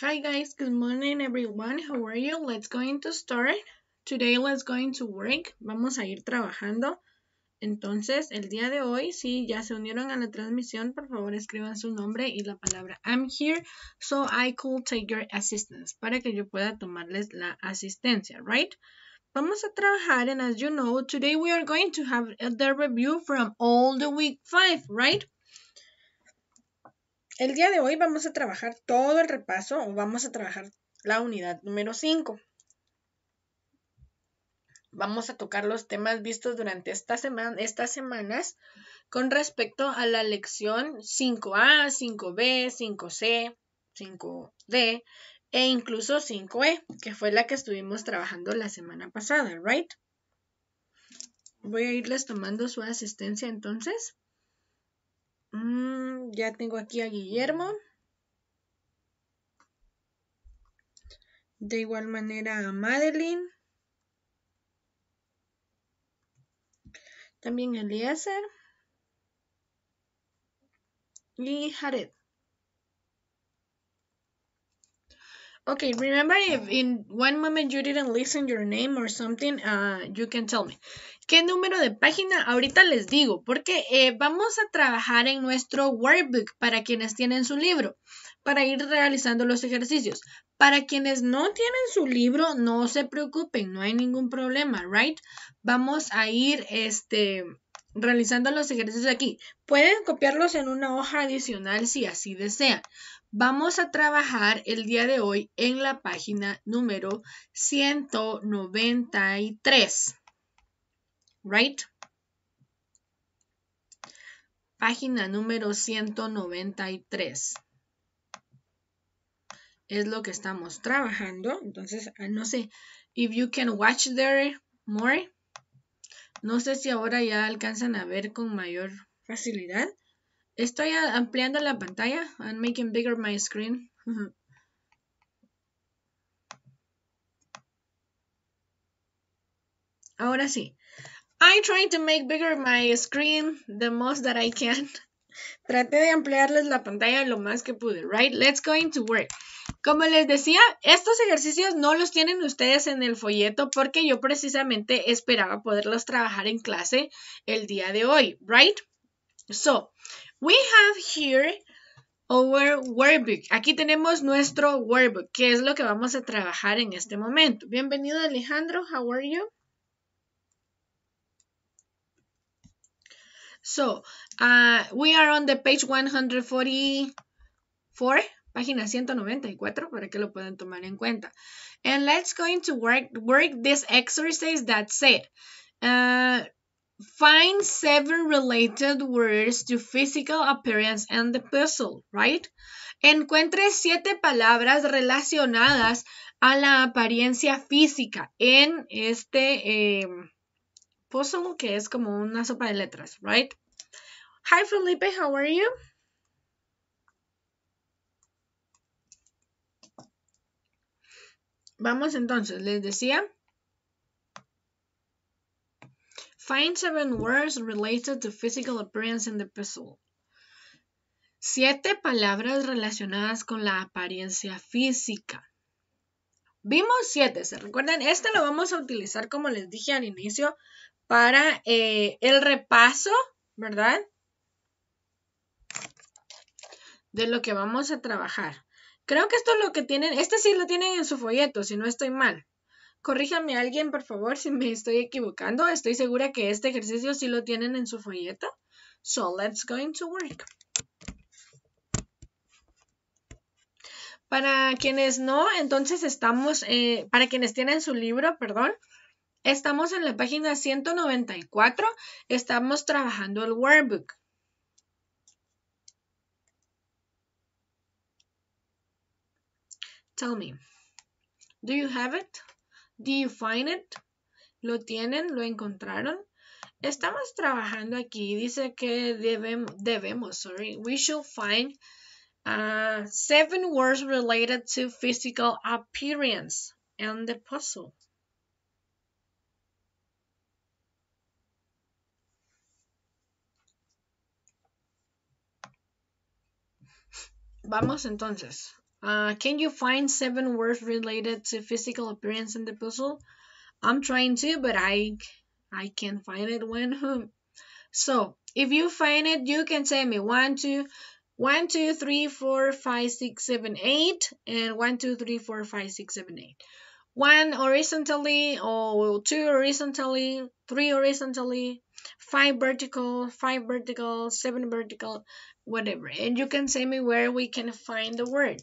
Hi guys, good morning everyone. How are you? Let's go into start. Today let's going to work. Vamos a ir trabajando. Entonces, el día de hoy, si ya se unieron a la transmisión, por favor escriban su nombre y la palabra I'm here so I could take your assistance para que yo pueda tomarles la asistencia, right? Vamos a trabajar and as you know, today we are going to have the review from all the week 5, right? El día de hoy vamos a trabajar todo el repaso o vamos a trabajar la unidad número 5. Vamos a tocar los temas vistos durante esta semana, estas semanas con respecto a la lección 5A, 5B, 5C, 5D e incluso 5E, que fue la que estuvimos trabajando la semana pasada, ¿right? Voy a irles tomando su asistencia entonces. Mm, ya tengo aquí a Guillermo. De igual manera a Madeline. También Eliezer. Y Jared. Ok, remember if in one moment you didn't listen your name or something, uh, you can tell me. ¿Qué número de página? Ahorita les digo, porque eh, vamos a trabajar en nuestro workbook para quienes tienen su libro, para ir realizando los ejercicios. Para quienes no tienen su libro, no se preocupen, no hay ningún problema, right? Vamos a ir, este, realizando los ejercicios aquí. Pueden copiarlos en una hoja adicional si así desean. Vamos a trabajar el día de hoy en la página número 193. Right? Página número 193. Es lo que estamos trabajando. Entonces, ah, no sé, if you can watch there more. No sé si ahora ya alcanzan a ver con mayor facilidad. Estoy ampliando la pantalla. I'm making bigger my screen. Ahora sí. I'm trying to make bigger my screen the most that I can. Traté de ampliarles la pantalla lo más que pude, right? Let's go into work. Como les decía, estos ejercicios no los tienen ustedes en el folleto porque yo precisamente esperaba poderlos trabajar en clase el día de hoy, right? So, We have here our workbook. Aquí tenemos nuestro workbook, que es lo que vamos a trabajar en este momento. Bienvenido Alejandro, how are you? So, uh, we are on the page 144, página 194, para que lo puedan tomar en cuenta. And let's go to work, work this exercise that said. Find seven related words to physical appearance and the puzzle, right? Encuentre siete palabras relacionadas a la apariencia física en este eh, puzzle que es como una sopa de letras, right? Hi Felipe, how are you? Vamos entonces, les decía Find seven words related to physical appearance in the puzzle. Siete palabras relacionadas con la apariencia física. Vimos siete, ¿se recuerdan? Este lo vamos a utilizar, como les dije al inicio, para eh, el repaso, ¿verdad? De lo que vamos a trabajar. Creo que esto es lo que tienen, este sí lo tienen en su folleto, si no estoy mal. Corríjame alguien, por favor, si me estoy equivocando. Estoy segura que este ejercicio sí lo tienen en su folleta. So, let's go into work. Para quienes no, entonces estamos, eh, para quienes tienen su libro, perdón, estamos en la página 194, estamos trabajando el workbook. Tell me, do you have it? Do you find it? ¿Lo tienen? ¿Lo encontraron? Estamos trabajando aquí. Dice que debemos, sorry. We should find uh, seven words related to physical appearance and the puzzle. Vamos entonces. Uh, can you find seven words related to physical appearance in the puzzle? I'm trying to, but I I can't find it when whom. So if you find it, you can tell me one, two, one, two, three, four, five, six, seven, eight, and one, two, three, four, five, six, seven, eight. One horizontally, or oh, two horizontally, three horizontally, five vertical, five vertical, seven vertical, whatever. And you can tell me where we can find the word.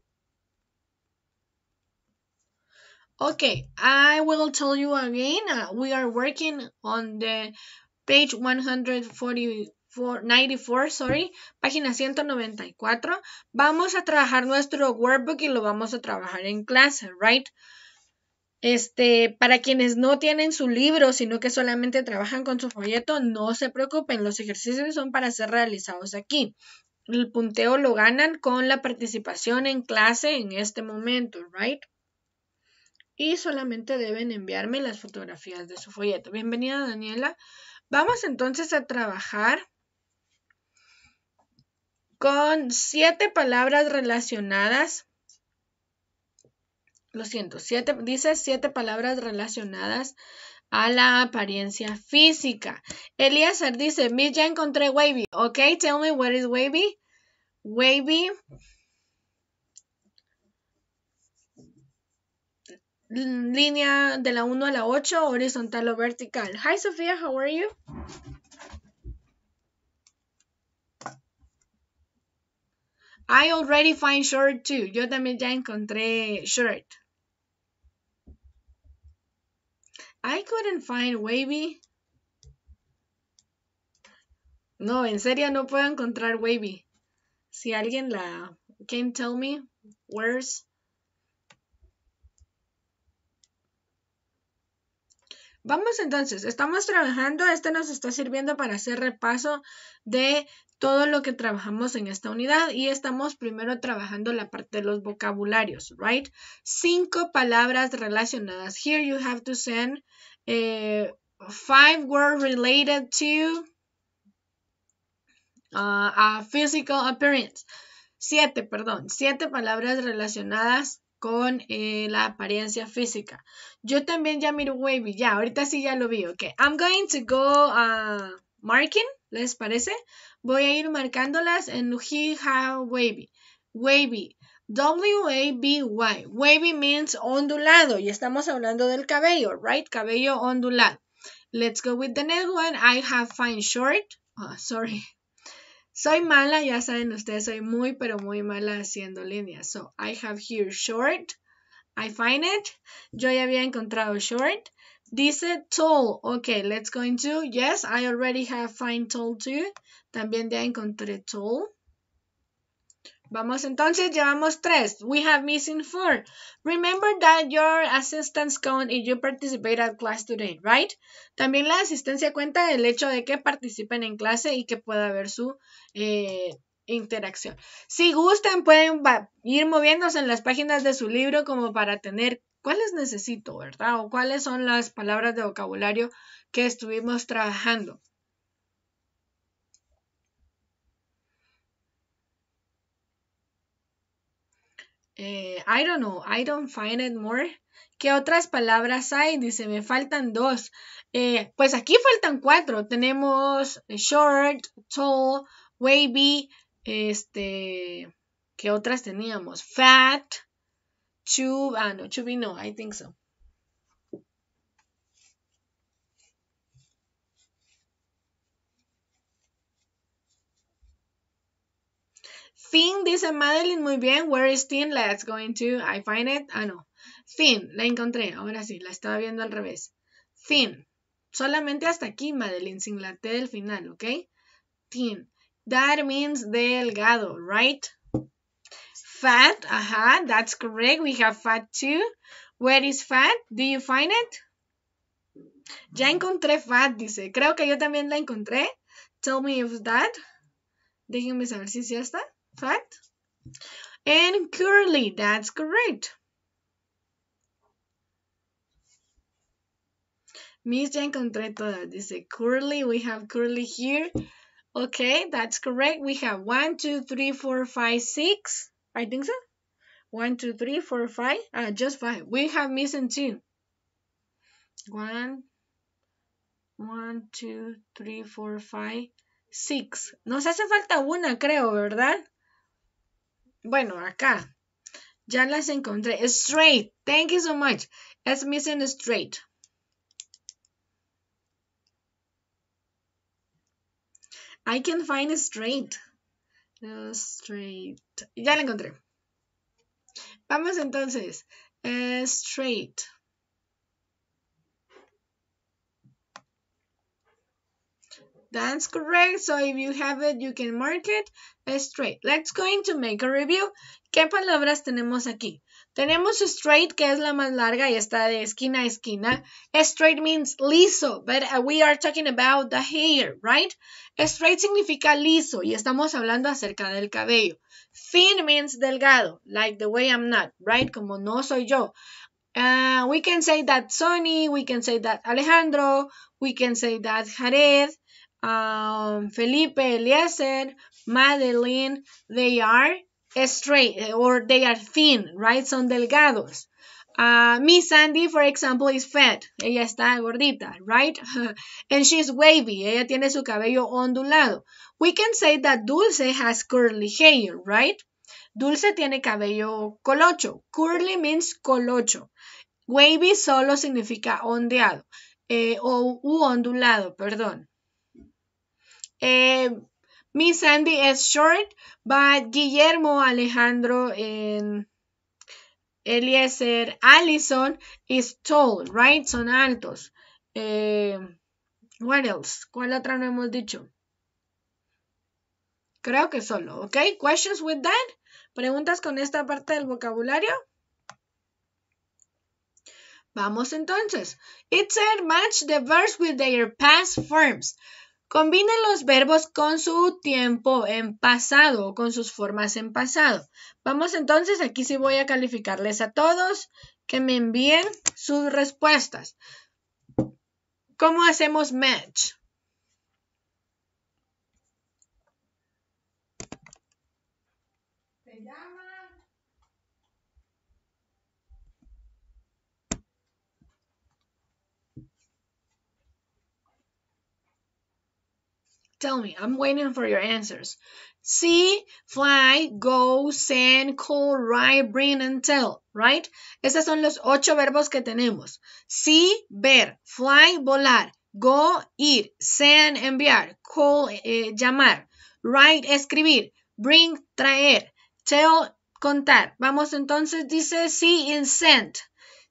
Okay, I will tell you again. Uh, we are working on the page 144, sorry, página 194. Vamos a trabajar nuestro workbook y lo vamos a trabajar en clase, right? Este, para quienes no tienen su libro, sino que solamente trabajan con su folleto, no se preocupen, los ejercicios son para ser realizados aquí. El punteo lo ganan con la participación en clase en este momento, right? y solamente deben enviarme las fotografías de su folleto. Bienvenida Daniela. Vamos entonces a trabajar con siete palabras relacionadas. Lo siento, dice siete palabras relacionadas a la apariencia física. Elíasar dice, ya encontré Wavy. Ok, tell me what is Wavy. Wavy línea de la 1 a la 8, horizontal o vertical. Hi Sofía, how are you? I already find short too. Yo también ya encontré short. I couldn't find wavy. No, en serio no puedo encontrar wavy. Si alguien la can tell me where's Vamos entonces, estamos trabajando, este nos está sirviendo para hacer repaso de todo lo que trabajamos en esta unidad y estamos primero trabajando la parte de los vocabularios, right? Cinco palabras relacionadas. Here you have to send eh, five words related to uh, a physical appearance. Siete, perdón, siete palabras relacionadas con eh, la apariencia física. Yo también ya miro Wavy, ya, ahorita sí ya lo vi, ok. I'm going to go a uh, marking, ¿les parece? Voy a ir marcándolas en he, how, wavy. Wavy. W-A-B-Y. Wavy means ondulado. Y estamos hablando del cabello, right? Cabello ondulado. Let's go with the next one. I have fine short. Oh, sorry, soy mala, ya saben ustedes, soy muy, pero muy mala haciendo líneas. So, I have here short. I find it. Yo ya había encontrado short. Dice tall. Ok, let's go into. Yes, I already have find tall too. También ya encontré tall. Vamos entonces, llevamos tres. We have missing four. Remember that your assistance count if you participate at class today, right? También la asistencia cuenta el hecho de que participen en clase y que pueda haber su eh, interacción. Si gustan, pueden ir moviéndose en las páginas de su libro como para tener cuáles necesito, ¿verdad? O cuáles son las palabras de vocabulario que estuvimos trabajando. Eh, I don't know, I don't find it more. ¿Qué otras palabras hay? Dice, me faltan dos. Eh, pues aquí faltan cuatro. Tenemos short, tall, wavy, este, ¿qué otras teníamos? Fat, chubby, ah no, chubby no, I think so. Thin, dice Madeline, muy bien. Where is Thin? Let's go into I find it. Ah, no. Thin, la encontré. Ahora sí, la estaba viendo al revés. Fin, Solamente hasta aquí, Madeline, sin la T del final, ¿ok? Thin. That means delgado, right? Fat, ajá, that's correct. We have fat too. Where is fat? Do you find it? Ya mm. encontré fat, dice. Creo que yo también la encontré. Tell me if that. Déjenme saber si sí está. fact. And curly, that's correct. Miss, ya encontré todas. Dice curly, we have curly here. Okay, that's correct. We have one, two, three, four, five, six. I think so. One, two, three, four, five. Uh, just five. We have missing two. One, one, two, three, four, five, six. Nos hace falta una, creo, ¿verdad? Bueno, acá. Ya las encontré. Straight. Thank you so much. Es missing straight. I can find straight. Straight. Ya la encontré. Vamos entonces. Straight. That's correct. So if you have it, you can mark it straight. Let's go into make a review. ¿Qué palabras tenemos aquí? Tenemos straight, que es la más larga y está de esquina a esquina. Straight means liso, but uh, we are talking about the hair, right? Straight significa liso y estamos hablando acerca del cabello. Thin means delgado, like the way I'm not, right? Como no soy yo. Uh, we can say that Sony, we can say that Alejandro, we can say that Jared, Um, Felipe, Eliezer, Madeline, they are straight or they are thin, right? Son delgados. Uh, Miss Sandy, for example, is fat. Ella está gordita, right? and she's wavy. Ella tiene su cabello ondulado. We can say that Dulce has curly hair, right? Dulce tiene cabello colocho. Curly means colocho. Wavy solo significa ondeado eh, o ondulado, perdón. Eh, Miss Sandy is short, but Guillermo Alejandro en Eliezer Allison is tall, right? Son altos. Eh, what else? ¿Cuál otra no hemos dicho? Creo que solo, ¿ok? Questions with that? ¿Preguntas con esta parte del vocabulario? Vamos entonces. It said match the verse with their past forms. Combinen los verbos con su tiempo en pasado o con sus formas en pasado. Vamos entonces, aquí sí voy a calificarles a todos que me envíen sus respuestas. ¿Cómo hacemos match? Tell me, I'm waiting for your answers. See, fly, go, send, call, write, bring, and tell, right? Esos son los ocho verbos que tenemos. See, ver, fly, volar, go, ir, send, enviar, call, eh, llamar, write, escribir, bring, traer, tell, contar. Vamos entonces, dice see and send.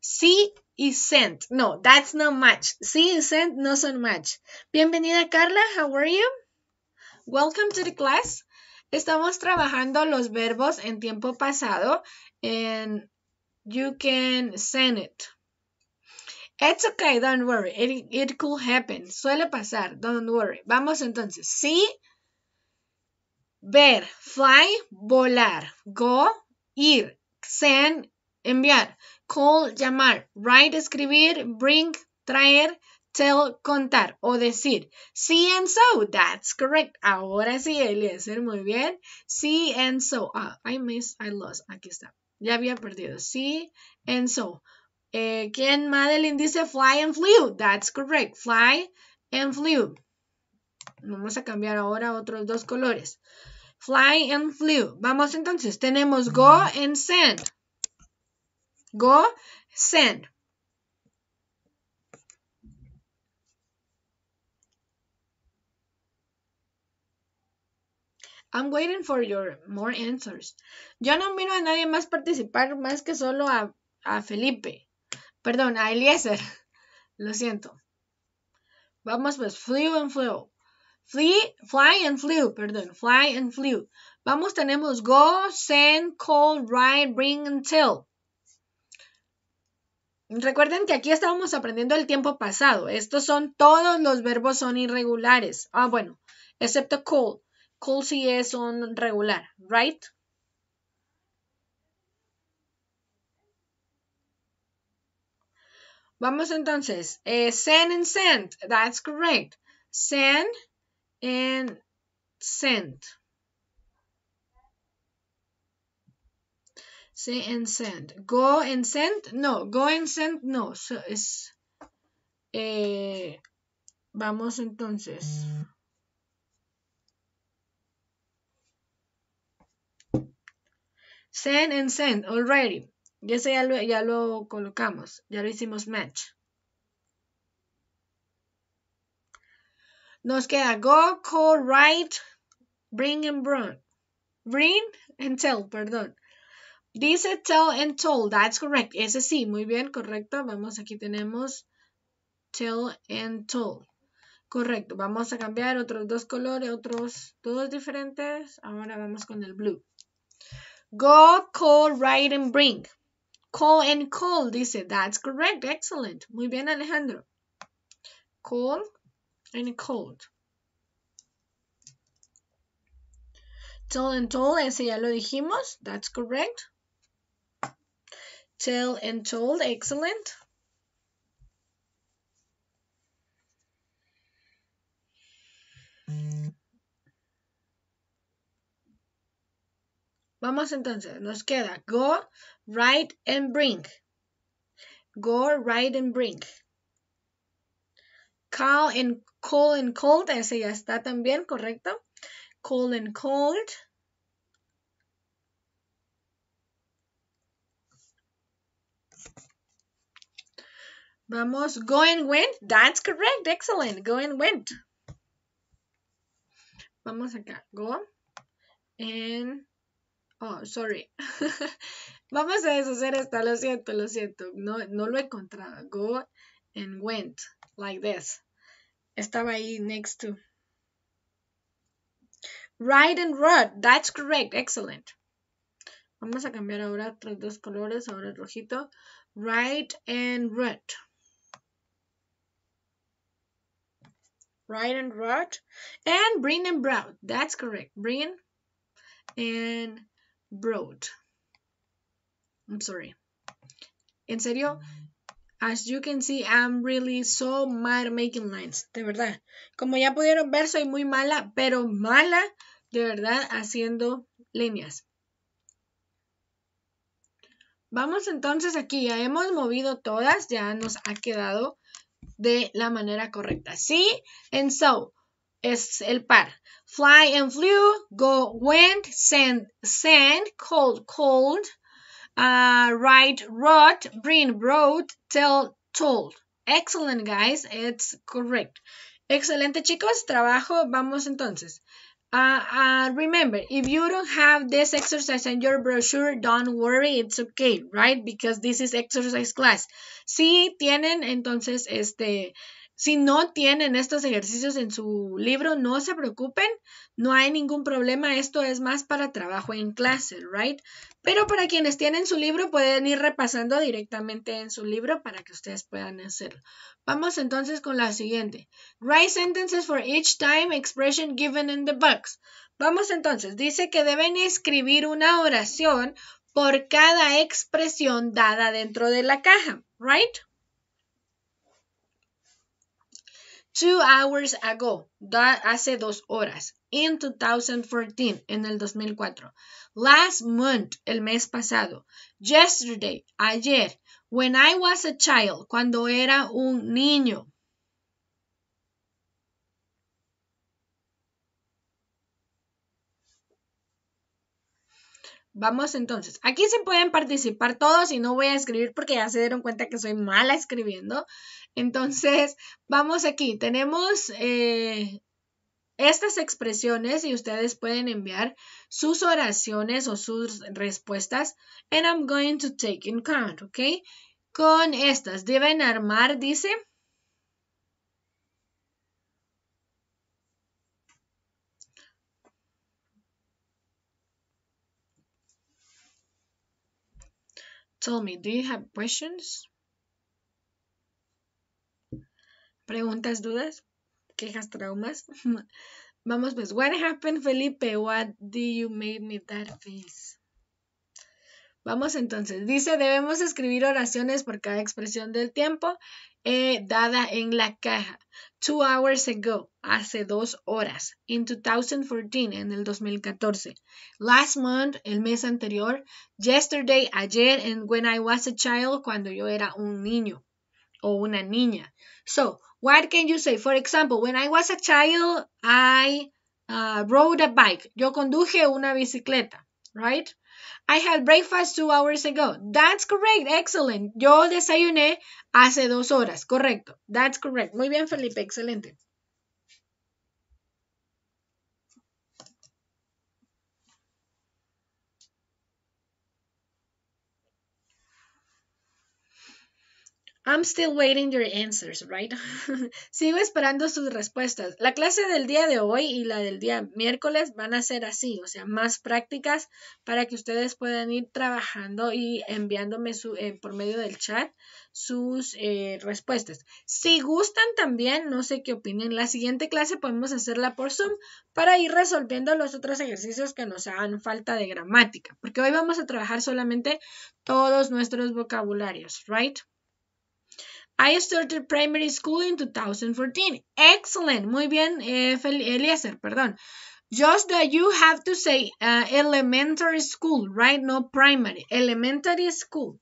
See y sent. No, that's not much. Sí y sent no son match. Bienvenida Carla, how are you? Welcome to the class. Estamos trabajando los verbos en tiempo pasado and you can send it. It's okay, don't worry. It, it could happen. Suele pasar, don't worry. Vamos entonces. Sí, ver, fly, volar, go, ir, send, enviar call, llamar, write, escribir, bring, traer, tell, contar o decir. See and so, that's correct. Ahora sí, ser muy bien. See and so. Ah, I miss, I lost. Aquí está. Ya había perdido. See and so. Eh, ¿Quién? Madeline dice fly and flew. That's correct. Fly and flew. Vamos a cambiar ahora otros dos colores. Fly and flew. Vamos entonces. Tenemos go and send. Go send. I'm waiting for your more answers. Yo no miro a nadie más participar más que solo a, Felipe. Perdón, a Eliezer. Lo siento. Vamos pues, flew and flew. Fly, fly and flew, perdón, fly and flew. Vamos, tenemos go, send, call, ride, bring and tell. Recuerden que aquí estábamos aprendiendo el tiempo pasado. Estos son todos los verbos son irregulares. Ah, bueno, excepto cool. Cool sí es un regular, right? Vamos entonces. Eh, send and sent. That's correct. Send and sent. Say and send. Go and send, no. Go and send, no. Eh, vamos entonces. Send and send, already. ya lo, ya lo colocamos. Ya lo hicimos match. Nos queda go, call, write, bring and bring. Bring and tell, perdón. Dice tell and told. That's correct. Ese sí, muy bien, correcto. Vamos, aquí tenemos tell and told. Correcto. Vamos a cambiar otros dos colores, otros todos diferentes. Ahora vamos con el blue. Go, call, write and bring. Call and call, dice. That's correct. Excellent. Muy bien, Alejandro. Call and cold Tell and told, ese ya lo dijimos. That's correct. tell and told. Excellent. Vamos entonces, nos queda go, ride and bring. Go, ride and bring. Cow and cold and cold, ese ya está también, ¿correcto? Cold and cold. Vamos, go and went. That's correct. Excellent. go and went. Vamos acá. Go and Oh, sorry. Vamos a deshacer esta, lo siento, lo siento. No, lo he encontrado. Go and went, like this. Estaba ahí next to. Ride and red. that's correct, excellent. Vamos a cambiar ahora otros dos colores, ahora el rojito. Ride and red. right and right. And bring and Brown. That's correct. Bring and broad. I'm sorry. En serio, as you can see, I'm really so mad making lines. De verdad. Como ya pudieron ver, soy muy mala, pero mala de verdad haciendo líneas. Vamos entonces aquí, ya hemos movido todas, ya nos ha quedado de la manera correcta. ¿Sí? And so es el par. Fly and flew, go, went, send, send, cold, cold, uh, ride, rot, bring, brought, tell, told. Excellent, guys. It's correct. Excelente, chicos. Trabajo. Vamos entonces. Uh, uh, remember, if you don't have this exercise in your brochure, don't worry, it's okay, right? Because this is exercise class. Si tienen, entonces, este, Si no tienen estos ejercicios en su libro, no se preocupen, no hay ningún problema, esto es más para trabajo en clase, ¿right? Pero para quienes tienen su libro, pueden ir repasando directamente en su libro para que ustedes puedan hacerlo. Vamos entonces con la siguiente. Write sentences for each time expression given in the box. Vamos entonces, dice que deben escribir una oración por cada expresión dada dentro de la caja, ¿right? Two hours ago, hace dos horas. In 2014, en el 2004. Last month, el mes pasado. Yesterday, ayer. When I was a child, cuando era un niño. Vamos entonces. Aquí se pueden participar todos y no voy a escribir porque ya se dieron cuenta que soy mala escribiendo. Entonces, vamos aquí. Tenemos eh, estas expresiones y ustedes pueden enviar sus oraciones o sus respuestas. And I'm going to take in count, ¿ok? Con estas, deben armar, dice, Tell me, do you have questions? Preguntas, dudas, quejas, traumas. Vamos pues, what happened, Felipe? What did you make me that face? Vamos entonces, dice, debemos escribir oraciones por cada expresión del tiempo eh, dada en la caja. Two hours ago, hace dos horas. In 2014, en el 2014. Last month, el mes anterior. Yesterday, ayer. And when I was a child, cuando yo era un niño o una niña. So, what can you say? For example, when I was a child, I uh, rode a bike. Yo conduje una bicicleta, right? I had breakfast two hours ago. That's correct. Excellent. Yo desayuné hace dos horas. Correcto. That's correct. Muy bien, Felipe. Excelente. I'm still waiting your answers, right? Sigo esperando sus respuestas. La clase del día de hoy y la del día miércoles van a ser así, o sea, más prácticas para que ustedes puedan ir trabajando y enviándome eh, por medio del chat sus eh, respuestas. Si gustan también, no sé qué opinen, la siguiente clase podemos hacerla por Zoom para ir resolviendo los otros ejercicios que nos hagan falta de gramática, porque hoy vamos a trabajar solamente todos nuestros vocabularios, ¿right? I started primary school in 2014. Excellent. Muy bien, eh, Eliezer, perdón. Just that you have to say uh, elementary school, right? No primary. Elementary school.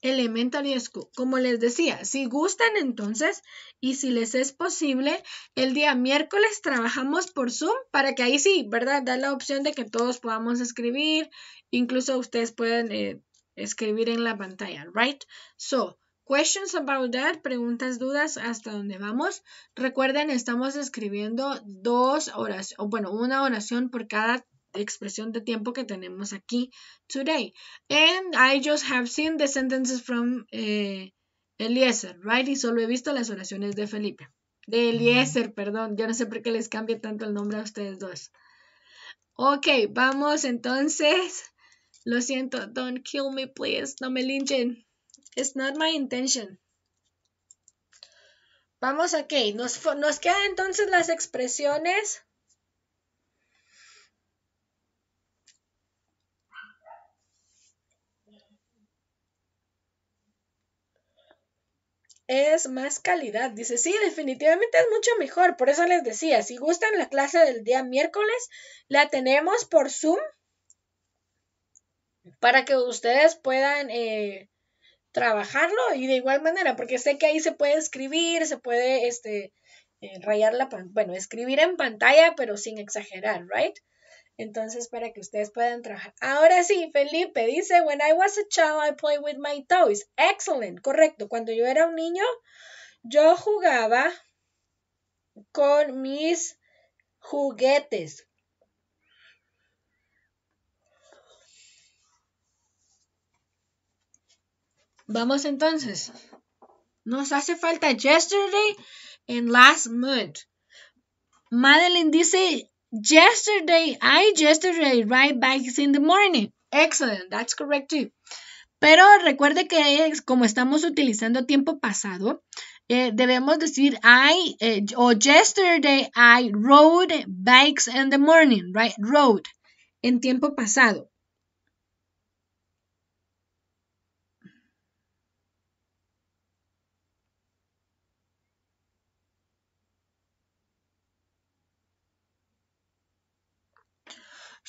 Elementary School. Como les decía, si gustan entonces y si les es posible, el día miércoles trabajamos por Zoom para que ahí sí, ¿verdad? Da la opción de que todos podamos escribir, incluso ustedes pueden eh, escribir en la pantalla, right? So, questions about that, preguntas, dudas, hasta dónde vamos. Recuerden, estamos escribiendo dos oraciones, o bueno, una oración por cada expresión de tiempo que tenemos aquí today. And I just have seen the sentences from eh, Eliezer, right? Y solo he visto las oraciones de Felipe. De Eliezer, perdón. Yo no sé por qué les cambia tanto el nombre a ustedes dos. Ok, vamos entonces lo siento, don't kill me, please. No me linchen. It's not my intention. Vamos, ok. Nos, nos quedan entonces las expresiones. es más calidad. Dice, sí, definitivamente es mucho mejor. Por eso les decía, si gustan la clase del día miércoles, la tenemos por Zoom para que ustedes puedan eh, trabajarlo y de igual manera, porque sé que ahí se puede escribir, se puede este, eh, rayar la bueno, escribir en pantalla, pero sin exagerar, ¿right? Entonces, para que ustedes puedan trabajar. Ahora sí, Felipe dice, when I was a child, I played with my toys. Excellent, correcto. Cuando yo era un niño, yo jugaba con mis juguetes. Vamos entonces. Nos hace falta yesterday and last month. Madeline dice, yesterday, I yesterday ride bikes in the morning. Excellent, that's correct too. Pero recuerde que como estamos utilizando tiempo pasado, eh, debemos decir I eh, o yesterday I rode bikes in the morning, right? Rode en tiempo pasado.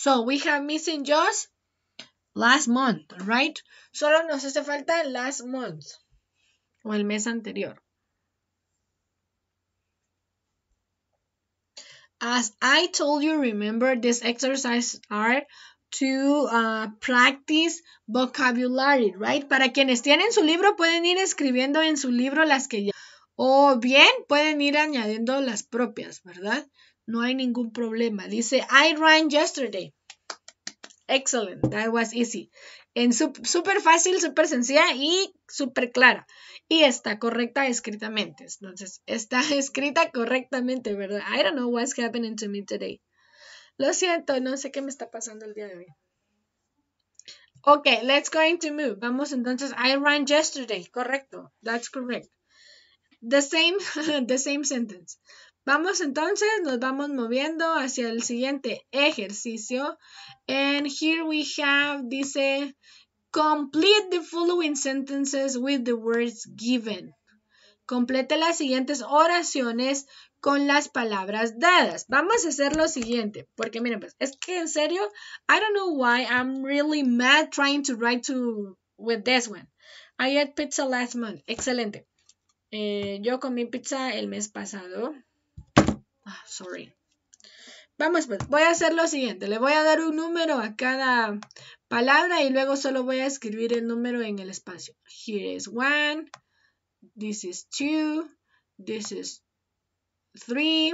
So we have missing just last month, right? Solo nos hace falta last month o el mes anterior. As I told you, remember this exercise are to uh, practice vocabulary, right? Para quienes tienen su libro, pueden ir escribiendo en su libro las que ya. O bien pueden ir añadiendo las propias, ¿verdad? No hay ningún problema. Dice, I ran yesterday. Excellent, that was easy. En súper fácil, súper sencilla y súper clara. Y está correcta escritamente. Entonces, está escrita correctamente, ¿verdad? I don't know what's happening to me today. Lo siento, no sé qué me está pasando el día de hoy. Ok, let's go to move. Vamos entonces, I ran yesterday. Correcto, that's correct. The same, the same sentence. Vamos entonces, nos vamos moviendo hacia el siguiente ejercicio. And here we have, dice, complete the following sentences with the words given. Complete las siguientes oraciones con las palabras dadas. Vamos a hacer lo siguiente, porque miren, pues, es que en serio, I don't know why I'm really mad trying to write to with this one. I ate pizza last month. Excelente. Eh, yo comí pizza el mes pasado. Ah, sorry. Vamos, pues, voy a hacer lo siguiente. Le voy a dar un número a cada palabra y luego solo voy a escribir el número en el espacio. Here is one. This is two. This is three.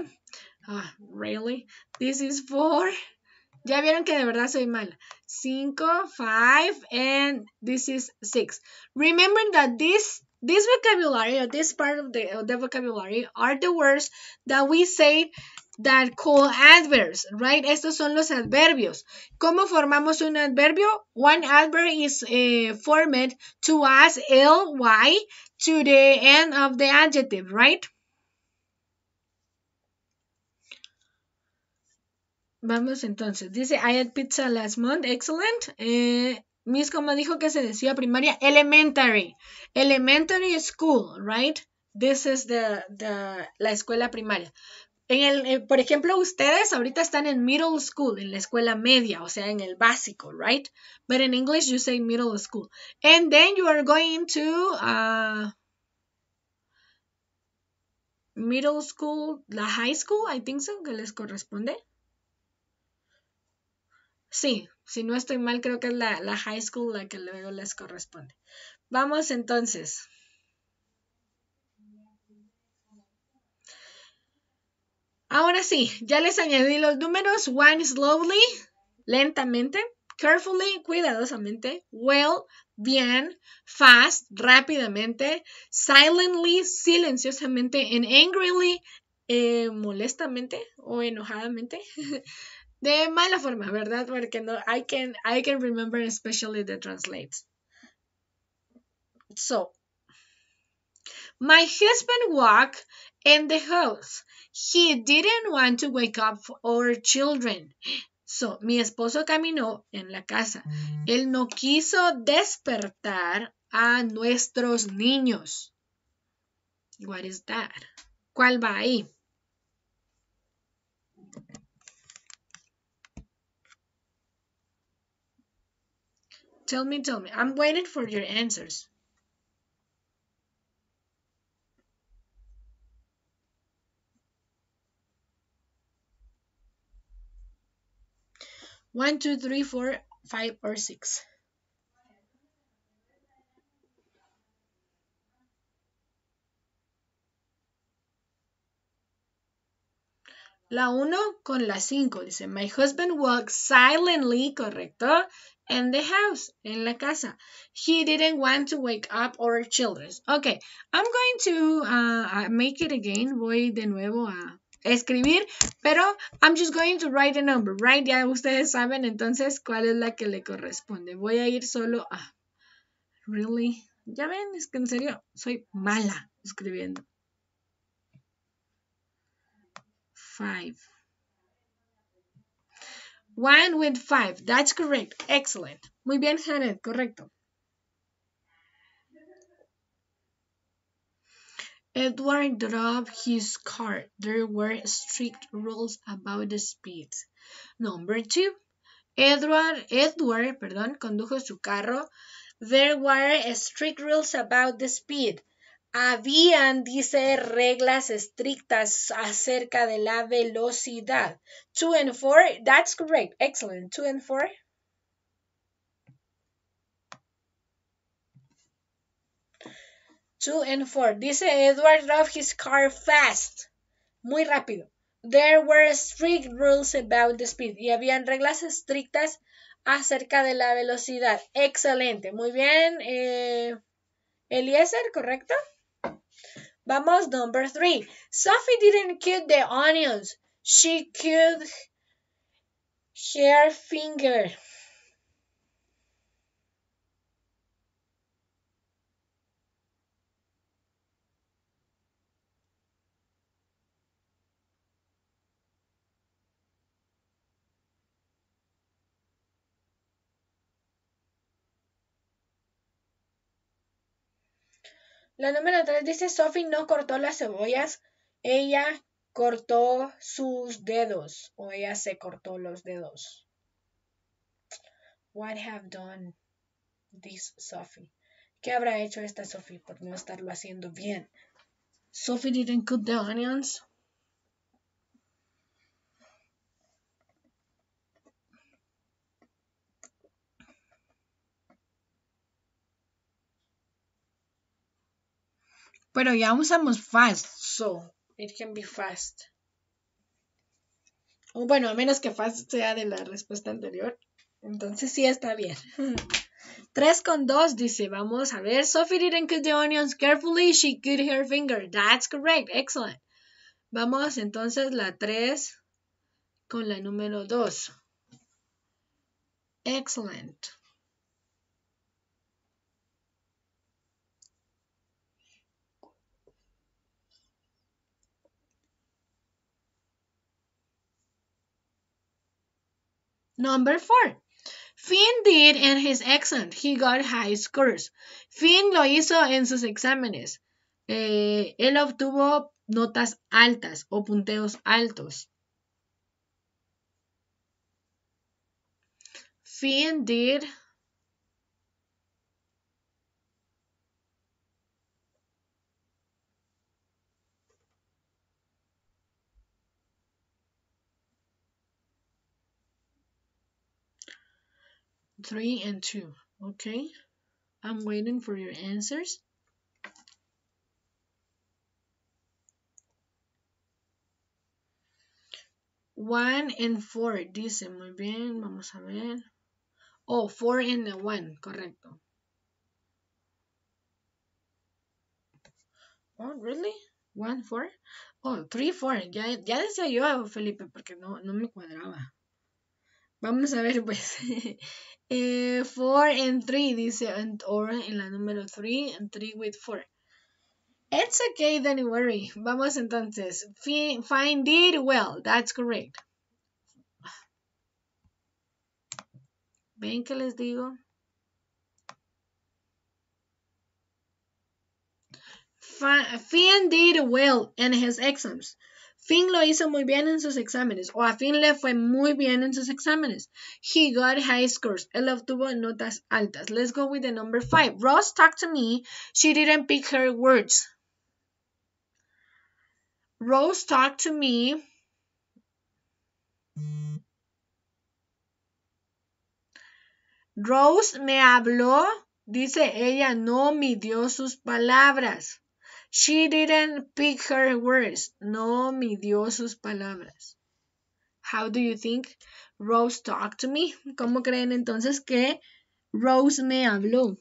Ah, really? This is four. Ya vieron que de verdad soy mala. Cinco, five and this is six. Remember that this this vocabulary or this part of the, the vocabulary are the words that we say that call adverbs, right? Estos son los adverbios. ¿Cómo formamos un adverbio? One adverb is uh, formed to as ly to the end of the adjective, right? Vamos entonces. Dice, I had pizza last month. Excellent. Eh, Miss, como dijo que se decía primaria, elementary. Elementary school, right? This is the, la escuela primaria. En el, eh, por ejemplo, ustedes ahorita están en middle school, en la escuela media, o sea, en el básico, right? But in English you say middle school. And then you are going to uh, middle school, la high school, I think so, que les corresponde. Sí, si no estoy mal, creo que es la, high school la que luego les corresponde. Vamos entonces. Ahora sí, ya les añadí los números. One, slowly, lentamente. Carefully, cuidadosamente. Well, bien. Fast, rápidamente. Silently, silenciosamente. And angrily, eh, molestamente o enojadamente. de mala forma, ¿verdad? Porque no, I can, I can remember especially the translates. So, my husband walked in the house. He didn't want to wake up our children. So, mi esposo caminó en la casa. Mm. Él no quiso despertar a nuestros niños. What is that? ¿Cuál va ahí? Tell me, tell me. I'm waiting for your answers. One, two, three, four, five, or six. La uno con la cinco. dice, My husband walks silently, ¿correcto? in the house, en la casa. He didn't want to wake up our children. Okay, I'm going to uh, uh, make it again. Voy de nuevo a escribir, pero I'm just going to write a number, right? Ya ustedes saben entonces cuál es la que le corresponde. Voy a ir solo a... Really? Ya ven, es que en serio, soy mala escribiendo. Five. One with five. That's correct. Excellent. Muy bien, Janet. Correcto. Edward dropped his car. There were strict rules about the speed. Number two. Edward, Edward, perdón, condujo su carro. There were strict rules about the speed. Habían, dice, reglas estrictas acerca de la velocidad. Two and four, that's correct. Excellent. Two and four. Two and four. Dice Edward drove his car fast. Muy rápido. There were strict rules about the speed. Y habían reglas estrictas acerca de la velocidad. Excelente. Muy bien. Eh, Eliezer, ¿correcto? Vamos number three. Sophie didn't cut the onions. She cut her finger. La número tres dice, Sophie no cortó las cebollas, ella cortó sus dedos o ella se cortó los dedos. What have done this Sophie? ¿Qué habrá hecho esta Sophie por no estarlo haciendo bien? Sophie didn't cut the onions. Pero ya usamos fast, so it can be fast. bueno, a menos que fast sea de la respuesta anterior. Entonces sí está bien. 3 con 2 dice, vamos a ver. Sophie didn't cut the onions carefully. She cut her finger. That's correct. Excellent. Vamos entonces la 3 con la número 2. Excellent. Number four. Finn did in his exam. He got high scores. Finn lo hizo en sus exámenes. Eh, él obtuvo notas altas o punteos altos. Finn did 3 y 2, ok. I'm waiting for your answers. 1 y 4, dice muy bien, vamos a ver. Oh, 4 y 1, correcto. Oh, really? 1, 4? Oh, 3, 4. Ya decía yo, Felipe, porque no me cuadraba. Vamos a ver, pues. eh, four and three, dice, and or en la número three, and three with four. It's okay, don't worry. Vamos entonces. Find it well. That's correct. ¿Ven que les digo? Find it well in his exams. Finn lo hizo muy bien en sus exámenes, o a Finn le fue muy bien en sus exámenes. He got high scores. Él obtuvo notas altas. Let's go with the number five. Rose talked to me. She didn't pick her words. Rose talked to me. Rose me habló, dice ella, no midió sus palabras. She didn't pick her words. No midió sus palabras. How do you think Rose talked to me? ¿Cómo creen entonces que Rose me habló?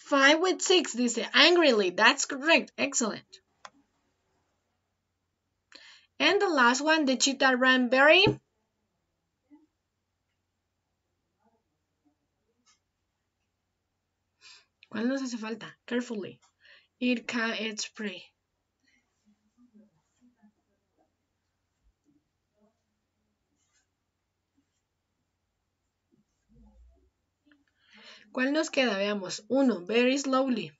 Five with six, they say angrily. That's correct. Excellent. And the last one, the cheetah ran very. ¿Cuál nos hace falta? Carefully. It can its prey. ¿Cuál nos queda? Veamos. Uno, very slowly.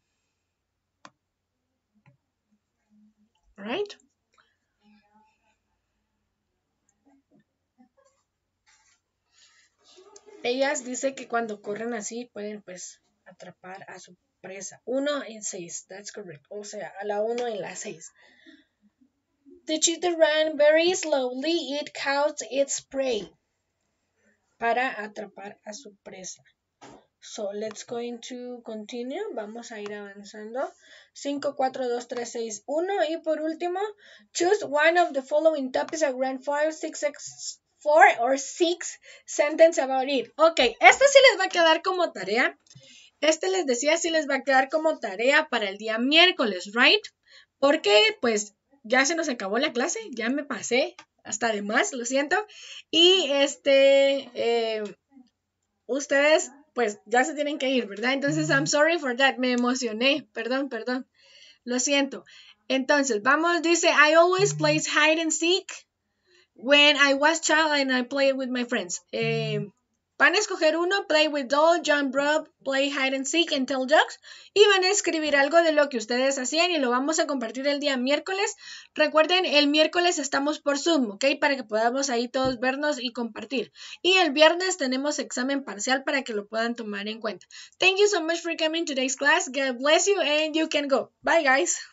Right? Ellas dice que cuando corren así pueden pues atrapar a su presa. Uno en seis, that's correct. O sea, a la uno en la seis. The cheetah ran very slowly. It caught its prey. Para atrapar a su presa. So let's go to continue. Vamos a ir avanzando. 5, 4, 2, 3, 6, 1. Y por último, choose one of the following topics a grand 5, 6, 6, 4 or 6 sentence about it. Ok, esto sí les va a quedar como tarea. Este les decía sí les va a quedar como tarea para el día miércoles, right? Porque pues ya se nos acabó la clase, ya me pasé hasta de más, lo siento. Y este, eh, ustedes pues ya se tienen que ir, ¿verdad? Entonces, I'm sorry for that. Me emocioné. Perdón, perdón. Lo siento. Entonces, vamos, dice, I always played hide and seek when I was child and I played with my friends. Eh, Van a escoger uno, Play with Doll, Jump Rope, Play Hide and Seek and Tell Jokes y van a escribir algo de lo que ustedes hacían y lo vamos a compartir el día miércoles. Recuerden, el miércoles estamos por Zoom, ¿ok? Para que podamos ahí todos vernos y compartir. Y el viernes tenemos examen parcial para que lo puedan tomar en cuenta. Thank you so much for coming to today's class. God bless you and you can go. Bye guys.